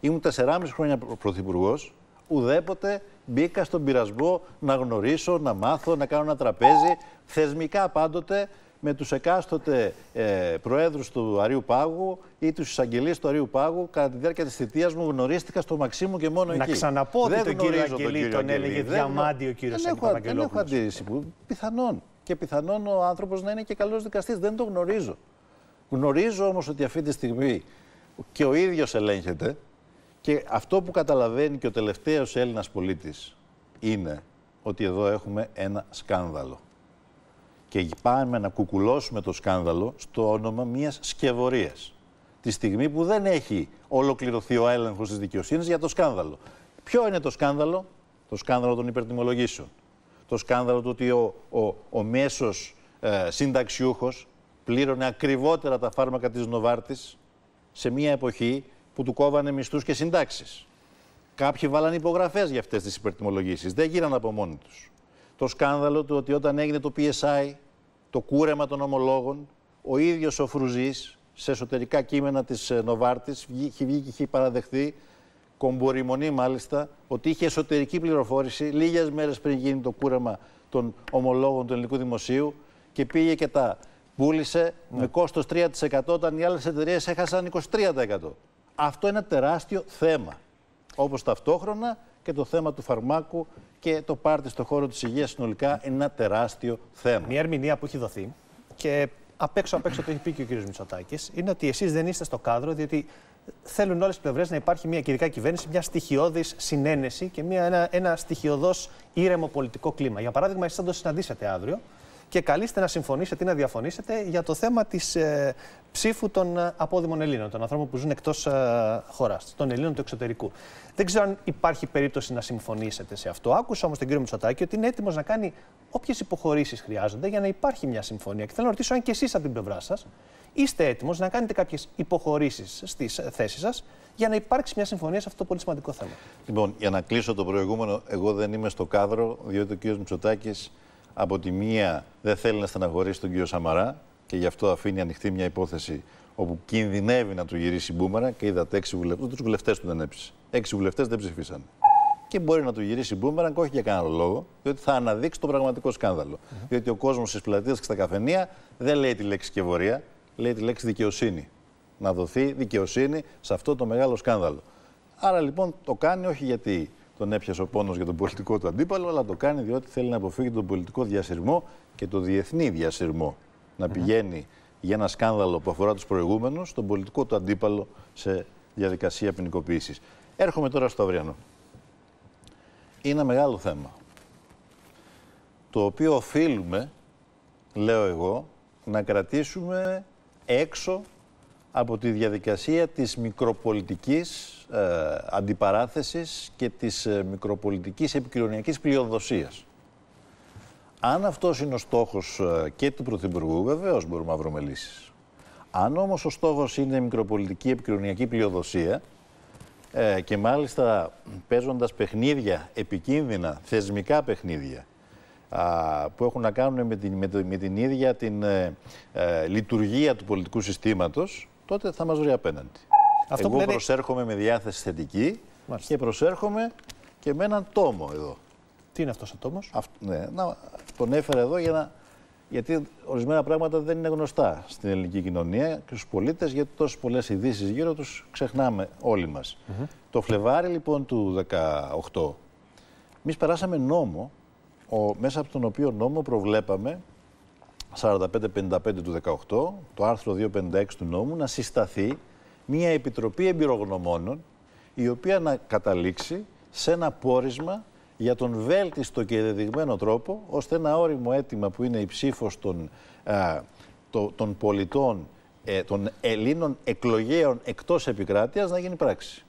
Ήμουν 4,5 χρόνια πρωθυπουργός. Ουδέποτε μπήκα στον πειρασμό να γνωρίσω, να μάθω, να κάνω ένα τραπέζι. Θεσμικά πάντοτε με τους εκάστοτε ε, προέδρους του Αρίου Πάγου ή τους εισαγγελείς του Αρίου Πάγου κατά τη διάρκεια της θητείας μου γνωρίστηκα στο μαξί μου και μόνο να εκεί. Να ξαναπώ ότι τον κύριο Αγγελή τον, έλεγε δεν... διαμάντι ο κυριο δεν αντίρρηση. πιθανόν. Και πιθανόν ο ανθρωπο να είναι και καλο δικαστη Δεν το γνωρίζω. Γνωρίζω όμως ότι αυτή τη στιγμή και ο ίδιος ελέγχεται και αυτό που καταλαβαίνει και ο τελευταίος Έλληνας πολίτης είναι ότι εδώ έχουμε ένα σκάνδαλο. Και πάμε να κουκουλώσουμε το σκάνδαλο στο όνομα μιας σκευωρίας. Τη στιγμή που δεν έχει ολοκληρωθεί ο έλεγχος της δικαιοσύνης για το σκάνδαλο. Ποιο είναι το σκάνδαλο? Το σκάνδαλο των υπερτιμολογήσεων. Το σκάνδαλο του ότι ο, ο, ο μέσος ε, συνταξιούχος πλήρωνε ακριβότερα τα φάρμακα της Νοβάρτης σε μια εποχή που του κόβανε μισθούς και συντάξεις. Κάποιοι βάλανε υπογραφές για αυτές τις υπερτιμολογήσεις. Δεν γίνανε από μόνοι τους. Το σκάνδαλο του ότι όταν έγινε το PSI, το κούρεμα των ομολόγων, ο ίδιος ο Φρουζής, σε εσωτερικά κείμενα της Νοβάρτης, ε, είχε βγει και είχε παραδεχθεί, κομπορημονή μάλιστα, ότι είχε εσωτερική πληροφόρηση λίγες μέρες πριν γίνει το κούρεμα των ομολόγων του ελληνικού δημοσίου και πήγε και τα πούλησε με κόστος 3% όταν οι άλλες εταιρείες έχασαν 23%. Αυτό είναι ένα τεράστιο θέμα. Όπως ταυτόχρονα και το θέμα του φαρμάκου και το πάρτι στον χώρο της υγείας συνολικά είναι ένα τεράστιο θέμα. Μια ερμηνεία που έχει δοθεί και απ' έξω απ' έξω το έχει πει και ο κ. Μητσοτάκης είναι ότι εσείς δεν είστε στο κάδρο, διότι θέλουν όλες τις πλευρές να υπάρχει μια κυρικά κυβέρνηση, μια στοιχειώδης συνένεση και μια, ένα, ένα ήρεμο πολιτικό κλίμα. Για παράδειγμα, εσείς θα το συναντήσετε αύριο και καλείστε να συμφωνήσετε ή να διαφωνήσετε για το θέμα της ε, ψήφου των ε, απόδημων Ελλήνων, των ανθρώπων που ζουν εκτός ε, χώρας, των Ελλήνων του εξωτερικού. Δεν ξέρω αν υπάρχει περίπτωση να συμφωνήσετε σε αυτό. Άκουσα όμως τον κύριο Μητσοτάκη ότι είναι έτοιμος να κάνει όποιες υποχωρήσεις χρειάζονται για να υπάρχει μια συμφωνία. Και θέλω να ρωτήσω αν και εσείς από την πλευρά σας είστε έτοιμος να κάνετε κάποιες υποχωρήσεις στις ε, θέσεις σας για να υπάρξει μια συμφωνία σε αυτό το πολύ σημαντικό θέμα. Λοιπόν, για να κλείσω το προηγούμενο, εγώ δεν είμαι στο κάδρο, διότι ο κύριος Μητσοτάκης από τη μία δεν θέλει να στεναχωρήσει τον κύριο Σαμαρά και γι' αυτό αφήνει ανοιχτή μια υπόθεση όπου κινδυνεύει να του γυρίσει μπούμερα και είδατε έξι βουλευτές. Τους βουλευτές του δεν έψησε. Έξι βουλευτές δεν ψηφίσαν. Και μπορεί να του γυρίσει μπούμερα και όχι για κανένα λόγο, διότι θα αναδείξει το πραγματικό σκάνδαλο. Mm Διότι ο κόσμος στι πλατείε και στα καφενεία δεν λέει τη λέξη βορία, λέει τη λέξη δικαιοσύνη. Να δοθεί δικαιοσύνη σε αυτό το μεγάλο σκάνδαλο. Άρα λοιπόν το κάνει όχι γιατί τον έπιασε ο πόνος για τον πολιτικό του αντίπαλο, αλλά το κάνει διότι θέλει να αποφύγει τον πολιτικό διασυρμό και το διεθνή διασυρμό. Να πηγαίνει για ένα σκάνδαλο που αφορά τους προηγούμενους, τον πολιτικό του αντίπαλο σε διαδικασία ποινικοποίησης. Έρχομαι τώρα στο αυριανό. Είναι ένα μεγάλο θέμα. Το οποίο οφείλουμε, λέω εγώ, να κρατήσουμε έξω από τη διαδικασία της μικροπολιτικής ε, αντιπαράθεσης και της ε, μικροπολιτικής επικοινωνιακής πλειοδοσίας. Αν αυτός είναι ο στόχος ε, και του Πρωθυπουργού, βεβαίως μπορούμε να βρούμε λύσεις. Αν όμως ο στόχος είναι η μικροπολιτική επικοινωνιακή πλειοδοσία ε, και μάλιστα παίζοντας παιχνίδια επικίνδυνα, θεσμικά παιχνίδια, που έχουν να κάνουν με την, με την ίδια την ε, λειτουργία του πολιτικού συστήματος, τότε θα μας βρει απέναντι. Αυτό Εγώ λένε... προσέρχομαι με διάθεση θετική και προσέρχομαι και με έναν τόμο εδώ. Τι είναι αυτός ο τόμος? ναι, να, τον έφερα εδώ για να... γιατί ορισμένα πράγματα δεν είναι γνωστά στην ελληνική κοινωνία και στους πολίτες γιατί τόσες πολλές ειδήσεις γύρω τους ξεχνάμε όλοι μας. Το Φλεβάρι λοιπόν του 18 εμείς περάσαμε νόμο ο... μέσα από τον οποίο νόμο προβλέπαμε 45-55 του 18, το άρθρο 256 του νόμου, να συσταθεί μια επιτροπή εμπειρογνωμόνων η οποία να καταλήξει σε ένα πόρισμα για τον βέλτιστο και δεδειγμένο τρόπο, ώστε ένα όριμο αίτημα που είναι η ψήφος των, το, των πολιτών, ε, των Ελλήνων εκλογέων εκτός επικράτειας να γίνει πράξη.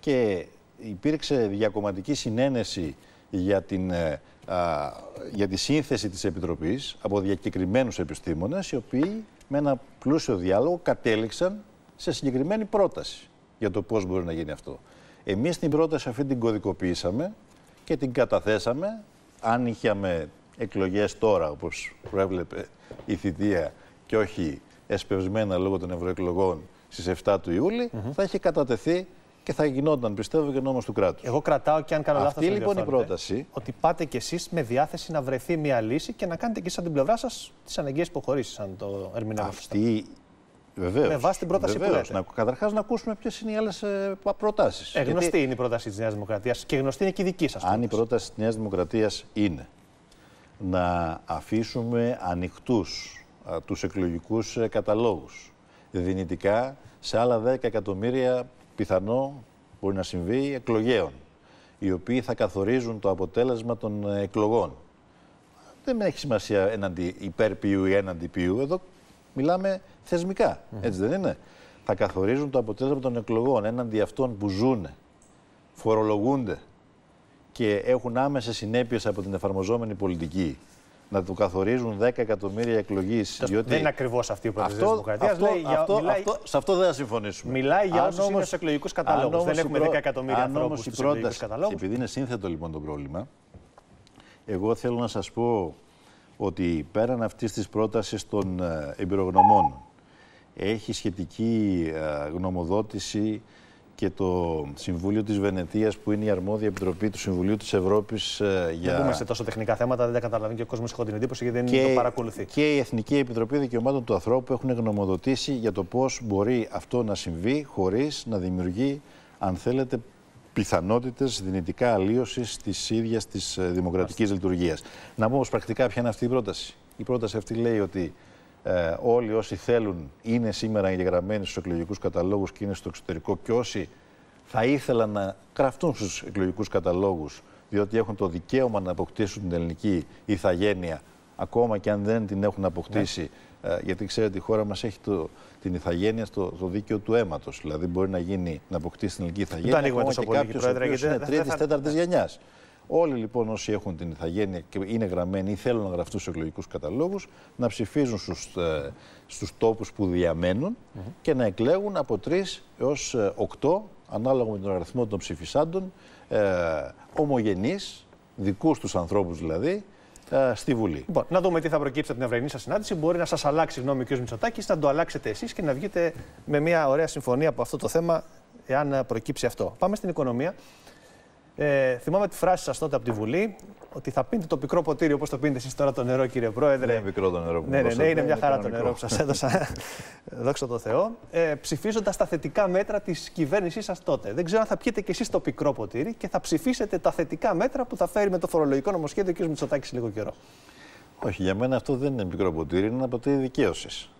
Και υπήρξε διακομματική συνένεση για την ε, α, για τη σύνθεση της Επιτροπής από διακεκριμένους επιστήμονες οι οποίοι με ένα πλούσιο διάλογο κατέληξαν σε συγκεκριμένη πρόταση για το πώς μπορεί να γίνει αυτό. Εμείς την πρόταση αυτή την κωδικοποιήσαμε και την καταθέσαμε. Αν είχαμε εκλογές τώρα, όπως προέβλεπε η θητεία και όχι εσπευσμένα λόγω των ευρωεκλογών στις 7 του Ιούλη, θα είχε κατατεθεί και θα γινόταν, πιστεύω, και νόμος του κράτους. Εγώ κρατάω και αν κάνω λάθος. Αυτή λοιπόν η πρόταση. Ότι πάτε κι εσείς με διάθεση να βρεθεί μια λύση και να κάνετε κι εσείς από την πλευρά σας τις αναγκαίες υποχωρήσεις, αν το ερμηνεύω. Αυτή Βεβαίως, με βάση την πρόταση βεβαίως. που Καταρχάς, να ακούσουμε ποιες είναι οι άλλες ε, προτάσεις. Ε, γνωστή Γιατί... είναι η πρόταση της Νέας Δημοκρατίας και γνωστή είναι και η δική σας. Αν η πρόταση της Νέας Δημοκρατίας είναι να αφήσουμε ανοιχτούς τους εκλογικούς ε, καταλόγους δυνητικά σε άλλα 10 εκατομμύρια πιθανό, μπορεί να συμβεί, εκλογέων, οι οποίοι θα καθορίζουν το αποτέλεσμα των ε, εκλογών. Δεν έχει σημασία εναντί υπέρ ποιού ή έναντι ποιού, εδώ μιλάμε θεσμικά, έτσι δεν είναι. Θα καθορίζουν το αποτέλεσμα των εκλογών έναντι αυτών που ζουν, φορολογούνται και έχουν άμεσες συνέπειες από την εφαρμοζόμενη πολιτική να του καθορίζουν 10 εκατομμύρια εκλογής. Διότι... Δεν είναι ακριβώς αυτή η πρόταση της Δημοκρατίας. Αυτό, αυτό, σε αυτό δεν θα συμφωνήσουμε. Μιλάει για όσους είναι στους εκλογικούς καταλόγους. Δεν έχουμε 10 εκατομμύρια ανθρώπου στους εκλογικούς καταλόγους. Επειδή είναι σύνθετο λοιπόν το πρόβλημα, εγώ θέλω να σας πω ότι πέραν αυτής της πρότασης των ε, εμπειρογνωμών έχει σχετική ε, γνωμοδότηση και το Συμβούλιο της Βενετίας που είναι η αρμόδια επιτροπή του Συμβουλίου της Ευρώπης ε, για... Δεν πούμε σε τόσο τεχνικά θέματα, δεν τα καταλαβαίνει και ο κόσμος έχω την εντύπωση γιατί δεν και, το παρακολουθεί. Και η Εθνική Επιτροπή Δικαιωμάτων του Ανθρώπου έχουν γνωμοδοτήσει για το πώς μπορεί αυτό να συμβεί χωρίς να δημιουργεί, αν θέλετε, πιθανότητες δυνητικά αλλίωσης της ίδιας της ε, δημοκρατικής λειτουργίας. Να πούμε πρακτικά ποια είναι αυτή η πρόταση. Η πρόταση αυτή λέει ότι ε, όλοι όσοι θέλουν είναι σήμερα εγγεγραμμένοι στους εκλογικούς καταλόγους και είναι στο εξωτερικό και όσοι θα ήθελαν να γραφτούν στους εκλογικούς καταλόγους διότι έχουν το δικαίωμα να αποκτήσουν την ελληνική ηθαγένεια ακόμα και αν δεν την έχουν αποκτήσει ναι. ε, γιατί ξέρετε η χώρα μας έχει το, την ηθαγένεια στο το δίκαιο του αίματος δηλαδή μπορεί να γίνει να αποκτήσει την ελληνική ηθαγένεια ακόμα και κάποιος ο οποίος είναι τρίτης, τέταρτης γενιάς. Όλοι λοιπόν όσοι έχουν την ηθαγένεια και είναι γραμμένοι ή θέλουν να γραφτούν σε εκλογικούς καταλόγους, να ψηφίζουν στους στους ε, τόπους που διαμένουν και να εκλέγουν από 3 έω 8, ανάλογα με τον αριθμό των ψηφισάντων, ε, ομογενείς, δικούς τους ανθρώπους δηλαδή, ε, στη Βουλή. Λοιπόν, να δούμε τι θα προκύψει από την αυριανή σας συνάντηση. Μπορεί να σας αλλάξει γνώμη ο κ. Μητσοτάκης, να το αλλάξετε εσείς και να βγείτε με μια ωραία συμφωνία από αυτό το θέμα, εάν προκύψει αυτό. Πάμε στην οικονομία. Ε, θυμάμαι τη φράση σας τότε από τη Βουλή ότι θα πίνετε το πικρό ποτήρι όπως το πίνετε εσείς τώρα το νερό, κύριε Πρόεδρε. Είναι μικρό το νερό που ναι, ναι, ναι, είναι μια χαρά το νερό που σας έδωσα. Δόξα τω Θεώ. Ε, Ψηφίζοντας τα θετικά μέτρα της κυβέρνησής σας τότε. Δεν ξέρω αν θα πιείτε κι εσείς το πικρό ποτήρι και θα ψηφίσετε τα θετικά μέτρα που θα φέρει με το φορολογικό νομοσχέδιο ο κ. Μητσοτάκης λίγο καιρό. Όχι, για μένα αυτό δεν είναι μικρό ποτήρι, είναι ένα ποτήρι δικαίωσης.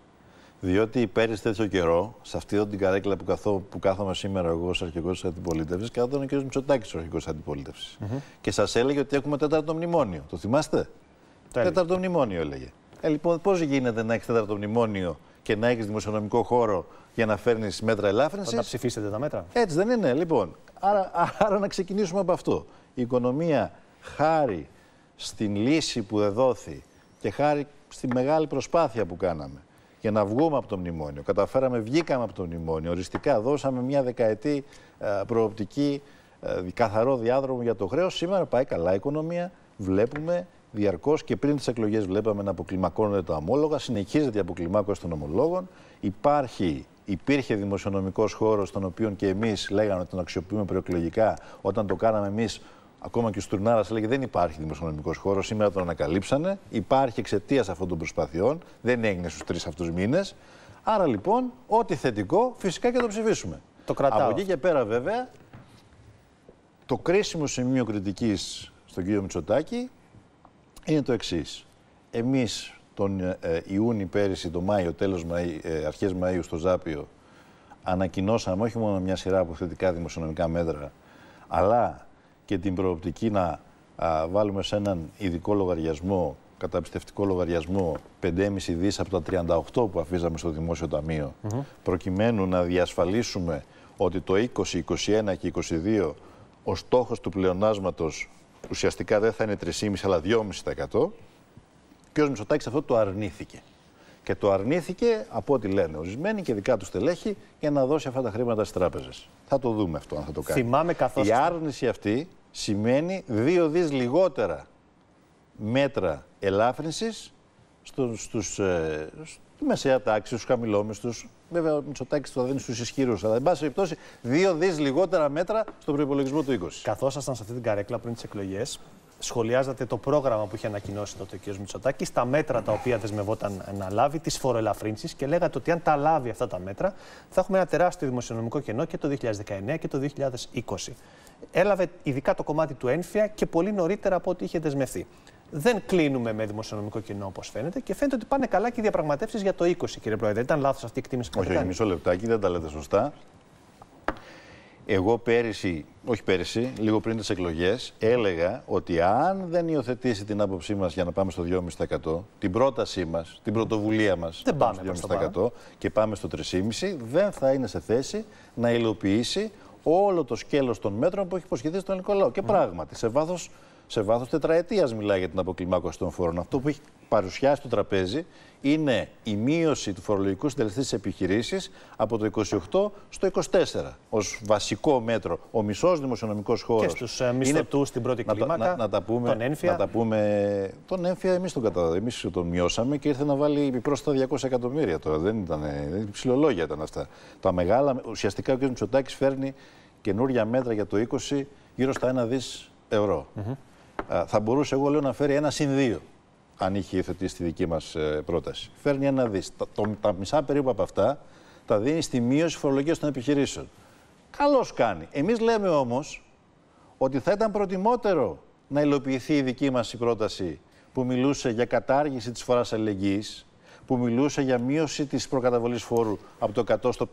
Διότι πέρυσι τέτοιο καιρό, σε αυτήν εδώ την καρέκλα που, καθώ, που κάθομαι σήμερα εγώ ως αρχηγός της αντιπολίτευσης, κάθομαι ο κ. Μητσοτάκης ω αρχηγός της αντιπολίτευσης. Και σας έλεγε ότι έχουμε τέταρτο μνημόνιο. Το θυμάστε. Τέλει. Τέταρτο μνημόνιο έλεγε. Ε, λοιπόν, πώς γίνεται να έχεις τέταρτο μνημόνιο και να έχεις δημοσιονομικό χώρο για να φέρνεις μέτρα ελάφρυνσης. Να ψηφίσετε τα μέτρα. Έτσι δεν είναι, λοιπόν. Άρα, άρα να ξεκινήσουμε από αυτό. Η οικονομία χάρη στην λύση που δόθη και χάρη στη μεγάλη προσπάθεια που κάναμε και να βγούμε από το μνημόνιο. Καταφέραμε, βγήκαμε από το μνημόνιο. Οριστικά δώσαμε μια δεκαετή ε, προοπτική ε, καθαρό διάδρομο για το χρέος. Σήμερα πάει καλά η οικονομία. Βλέπουμε διαρκώς και πριν τις εκλογές βλέπαμε να αποκλιμακώνονται τα ομόλογα. Συνεχίζεται η αποκλιμάκωση των ομολόγων. Υπάρχει υπήρχε δημοσιονομικός χώρος, τον οποίο και εμείς λέγαμε ότι τον αξιοποιούμε προεκλογικά. Όταν το κάναμε εμείς, Ακόμα και ο Στουρνάρας έλεγε δεν υπάρχει δημοσιονομικός χώρος. Σήμερα τον ανακαλύψανε. Υπάρχει εξαιτίας αυτών των προσπαθειών. Δεν έγινε στους τρεις αυτούς μήνες. Άρα λοιπόν, ό,τι θετικό φυσικά και το ψηφίσουμε. Το κρατάω. Από εκεί και πέρα, βέβαια, το κρίσιμο σημείο κριτικής στον κύριο Μητσοτάκη είναι το εξής. Εμείς τον ε, ε, Ιούνι πέρυσι, το Μάιο, τέλος Μαΐ, ε, αρχές Μαΐου στο Ζάπιο, ανακοινώσαμε όχι μόνο μια σειρά από θετικά δημοσιονομικά μέτρα, αλλά και την προοπτική να βάλουμε σε έναν ειδικό λογαριασμό, καταπιστευτικό λογαριασμό 5,5 δις από τα 38 που αφήσαμε στο Δημόσιο Ταμείο, προκειμένου να διασφαλίσουμε ότι το 20, 21 και 22 ο στόχος του πλεονάσματος ουσιαστικά δεν θα είναι 3,5 αλλά 2,5% και ο Μητσοτάκης αυτό το αρνήθηκε. Και το αρνήθηκε, από ό,τι λένε ορισμένοι και δικά τους στελέχη, για να δώσει αυτά τα χρήματα στις τράπεζες. Θα το δούμε αυτό, αν θα το κάνει. Θυμάμαι καθώς... Η άρνηση αυτή σημαίνει δύο δις λιγότερα μέτρα ελάφρυνσης στους ε, μεσαία τάξη, στους χαμηλόμισθου. Βέβαια, ο Μητσοτάκης το δίνει στους ισχυρούς. Αλλά, εν πάση περιπτώσει, δύο δις λιγότερα μέτρα στον προπολογισμό του 20. ήσασταν σε αυτή την καρέκλα πριν τις εκλογές, σχολιάζατε το πρόγραμμα που είχε ανακοινώσει τότε ο κ. Μητσοτάκης, τα μέτρα τα οποία δεσμευόταν να λάβει, τις φοροελαφρύνσεις και λέγατε ότι αν τα λάβει αυτά τα μέτρα θα έχουμε ένα τεράστιο δημοσιονομικό κενό και το 2019 και το 2020. Έλαβε ειδικά το κομμάτι του ένφια και πολύ νωρίτερα από ό,τι είχε δεσμευθεί. Δεν κλείνουμε με δημοσιονομικό κενό όπως φαίνεται και φαίνεται ότι πάνε καλά και οι διαπραγματεύσεις για το 20, κύριε Πρόεδρε. Ήταν λάθος αυτή η εκτίμηση που Όχι, μισό λεπτάκι, δεν τα λέτε σωστά. Εγώ πέρυσι, όχι πέρυσι, λίγο πριν τις εκλογές, έλεγα ότι αν δεν υιοθετήσει την άποψή μας για να πάμε στο 2,5%, την πρότασή μας, την πρωτοβουλία μας, δεν πάμε στο 2,5% και πάμε στο 3,5%, δεν θα είναι σε θέση να υλοποιήσει όλο το σκέλος των μέτρων που έχει υποσχεθεί στον ελληνικό λαό. Και πράγματι, σε βάθος σε βάθος τετραετίας μιλάει για την αποκλιμάκωση των φόρων. Αυτό που έχει παρουσιάσει το τραπέζι είναι η μείωση του φορολογικού συντελεστή της επιχειρήσης από το 28 στο 24 ως βασικό μέτρο. Ο μισός δημοσιονομικός χώρος. Και στους ε, μισθωτούς μισθωτού στην πρώτη κλίμακα. Να, να, να, τα πούμε, τον έμφυα. Να τα πούμε, τον ένφια. εμείς τον, κατα... εμείς τον μειώσαμε και ήρθε να βάλει επιπρόσθετα 200 εκατομμύρια τώρα. Δεν ήταν. Ψηλολόγια ήταν αυτά. Τα μεγάλα. Ουσιαστικά ο κ. Μητσοτάκης φέρνει καινούργια μέτρα για το 20 γύρω στα 1 δις ευρώ θα μπορούσε, εγώ λέω, να φέρει ένα συν δύο, αν είχε υιοθετήσει τη δική μας ε, πρόταση. Φέρνει ένα δις. Τα, μισά περίπου από αυτά τα δίνει στη μείωση φορολογίας των επιχειρήσεων. Καλώς κάνει. Εμείς λέμε όμως ότι θα ήταν προτιμότερο να υλοποιηθεί η δική μας πρόταση που μιλούσε για κατάργηση της φοράς αλληλεγγύης, που μιλούσε για μείωση της προκαταβολής φόρου από το 100 στο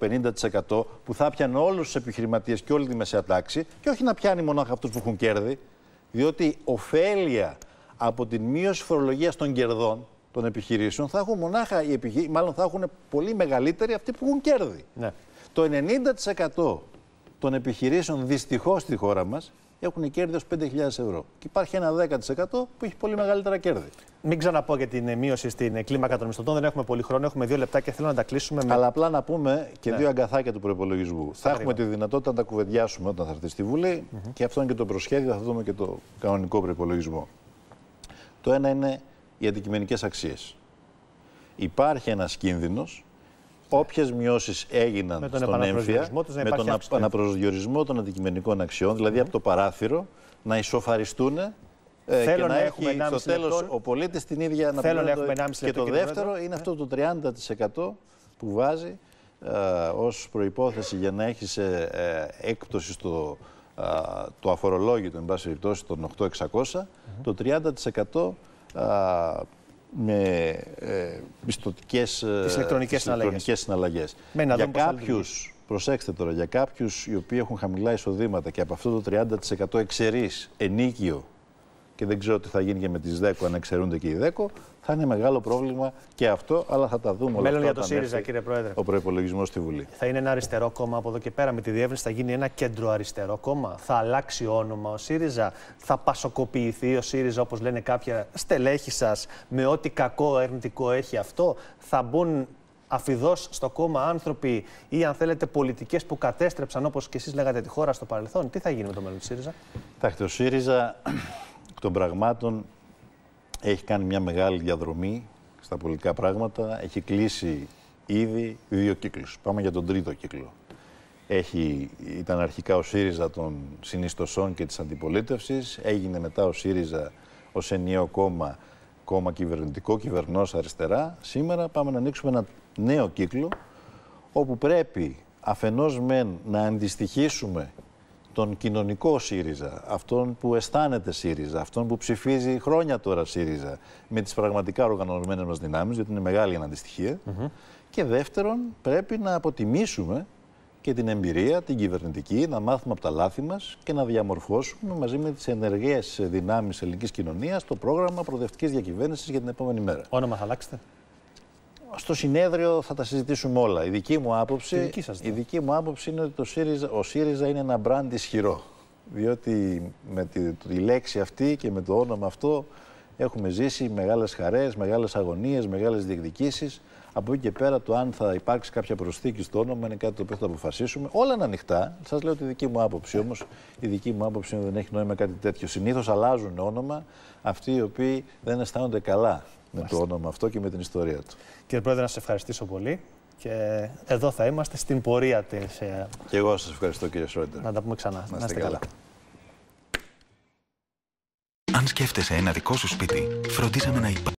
50%, που θα πιάνει όλους τους επιχειρηματίες και όλη τη μεσαία τάξη, και όχι να πιάνει μονάχα αυτούς που έχουν κέρδη. Διότι ωφέλεια από την μείωση φορολογίας των κερδών των επιχειρήσεων θα έχουν μονάχα οι επιχειρήσει, μάλλον θα έχουν πολύ μεγαλύτεροι αυτοί που έχουν κέρδη. Ναι. Το 90% των επιχειρήσεων δυστυχώς στη χώρα μας έχουν κέρδη ως 5.000 ευρώ. Και υπάρχει ένα 10% που έχει πολύ μεγαλύτερα κέρδη. Μην ξαναπώ για την μείωση στην κλίμακα των μισθωτών. Δεν έχουμε πολύ χρόνο, έχουμε δύο λεπτά και θέλω να τα κλείσουμε. Αλλά απλά να πούμε και ναι. δύο αγκαθάκια του προπολογισμού. Θα έχουμε τη δυνατότητα να τα κουβεντιάσουμε όταν θα έρθει στη Βουλή και αυτό είναι και το προσχέδιο, θα δούμε και το κανονικό προπολογισμό. Το ένα είναι οι αντικειμενικές αξίες. Υπάρχει ένας κίνδυνος Όποιες μειώσεις έγιναν στον ΕΜΦΙΑ, με τον αναπροσδιορισμό των αντικειμενικών αξιών, δηλαδή από το παράθυρο, να ισοφαριστούν ε, και να, έχουμε έχει στο τέλο ο πολίτης την ίδια Και το δεύτερο είναι αυτό το 30% που βάζει ω ε, ως προϋπόθεση για να έχει ε, έκπτωση στο ε, το αφορολόγητο, εν πάση περιπτώσει, των 8600, το 30% με ε, πιστοτικές ε, τις ηλεκτρονικές, συναλλαγές. για κάποιους, προσέξτε τώρα, για κάποιους οι οποίοι έχουν χαμηλά εισοδήματα και από αυτό το 30% εξαιρείς ενίκιο και δεν ξέρω τι θα γίνει και με τις ΔΕΚΟ αν εξαιρούνται και οι ΔΕΚΟ, θα είναι μεγάλο πρόβλημα και αυτό, αλλά θα τα δούμε όλα Μέλλον για το ΣΥΡΙΖΑ, κύριε Πρόεδρε. Ο προπολογισμό στη Βουλή. Θα είναι ένα αριστερό κόμμα από εδώ και πέρα. Με τη διεύρυνση θα γίνει ένα κέντρο αριστερό κόμμα. Θα αλλάξει όνομα ο ΣΥΡΙΖΑ. Θα πασοκοποιηθεί ο ΣΥΡΙΖΑ, όπως λένε κάποια στελέχη σας, με ό,τι κακό αρνητικό έχει αυτό. Θα μπουν αφιδώς στο κόμμα άνθρωποι ή αν θέλετε πολιτικές που κατέστρεψαν όπως και εσείς λέγατε τη χώρα στο παρελθόν. Τι θα γίνει με το μέλλον του ΣΥΡΙΖΑ. Κοιτάξτε, ο ΣΥΡΙΖΑ των πραγμάτων έχει κάνει μια μεγάλη διαδρομή στα πολιτικά πράγματα. Έχει κλείσει ήδη δύο κύκλους. Πάμε για τον τρίτο κύκλο. Έχει, ήταν αρχικά ο ΣΥΡΙΖΑ των συνιστοσών και της αντιπολίτευσης. Έγινε μετά ο ΣΥΡΙΖΑ ως ενιαίο κόμμα, κόμμα κυβερνητικό, κυβερνός αριστερά. Σήμερα πάμε να ανοίξουμε ένα νέο κύκλο όπου πρέπει αφενός μεν να αντιστοιχίσουμε τον κοινωνικό ΣΥΡΙΖΑ, αυτόν που αισθάνεται ΣΥΡΙΖΑ, αυτόν που ψηφίζει χρόνια τώρα ΣΥΡΙΖΑ με τις πραγματικά οργανωμένες μας δυνάμεις, γιατί είναι μεγάλη η Mm Και δεύτερον, πρέπει να αποτιμήσουμε και την εμπειρία, την κυβερνητική, να μάθουμε από τα λάθη μας και να διαμορφώσουμε μαζί με τις ενεργές δυνάμεις ελληνικής κοινωνίας το πρόγραμμα προοδευτικής διακυβέρνησης για την επόμενη μέρα. Όνομα θα αλλάξετε. Στο συνέδριο θα τα συζητήσουμε όλα. Η δική μου άποψη, ναι. η δική μου άποψη είναι ότι το ΣΥΡΙΖΑ, ο ΣΥΡΙΖΑ είναι ένα μπραντ ισχυρό. Διότι με τη, τη λέξη αυτή και με το όνομα αυτό έχουμε ζήσει μεγάλες χαρές, μεγάλες αγωνίες, μεγάλες διεκδικήσεις. Από εκεί και πέρα το αν θα υπάρξει κάποια προσθήκη στο όνομα είναι κάτι το οποίο θα αποφασίσουμε. Όλα είναι ανοιχτά. Σας λέω τη δική μου άποψη όμως. Η δική μου άποψη είναι ότι δεν έχει νόημα κάτι τέτοιο. Συνήθως αλλάζουν όνομα αυτοί οι οποίοι δεν αισθάνονται καλά με το όνομα αυτό και με την ιστορία του. Κύριε Πρόεδρε, να σας ευχαριστήσω πολύ. Και εδώ θα είμαστε στην πορεία της. Ε, και εγώ σας ευχαριστώ, κύριε Σρόιντερ. Να τα πούμε ξανά. Να είστε, καλά. Αν σκέφτεσαι ένα δικό σου σπίτι, φροντίσαμε να υπάρχει.